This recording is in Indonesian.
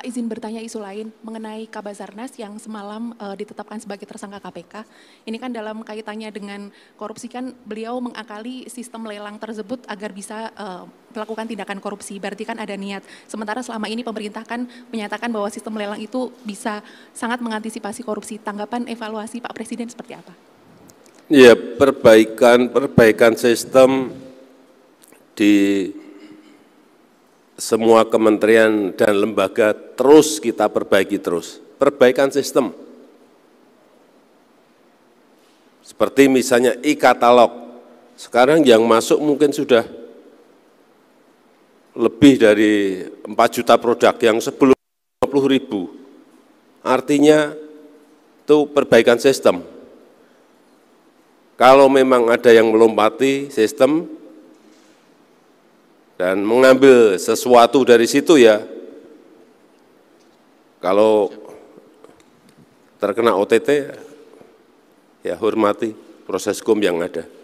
Pak izin bertanya isu lain mengenai Kabasarnas yang semalam e, ditetapkan sebagai tersangka KPK. Ini kan dalam kaitannya dengan korupsi kan beliau mengakali sistem lelang tersebut agar bisa e, melakukan tindakan korupsi. Berarti kan ada niat. Sementara selama ini pemerintah kan menyatakan bahwa sistem lelang itu bisa sangat mengantisipasi korupsi. Tanggapan evaluasi Pak Presiden seperti apa? Ya, perbaikan perbaikan sistem di semua kementerian dan lembaga terus kita perbaiki terus. Perbaikan sistem. Seperti misalnya e-katalog. Sekarang yang masuk mungkin sudah lebih dari 4 juta produk yang sebelum 50 ribu. Artinya itu perbaikan sistem. Kalau memang ada yang melompati sistem, dan mengambil sesuatu dari situ ya, kalau terkena OTT ya hormati proses hukum yang ada.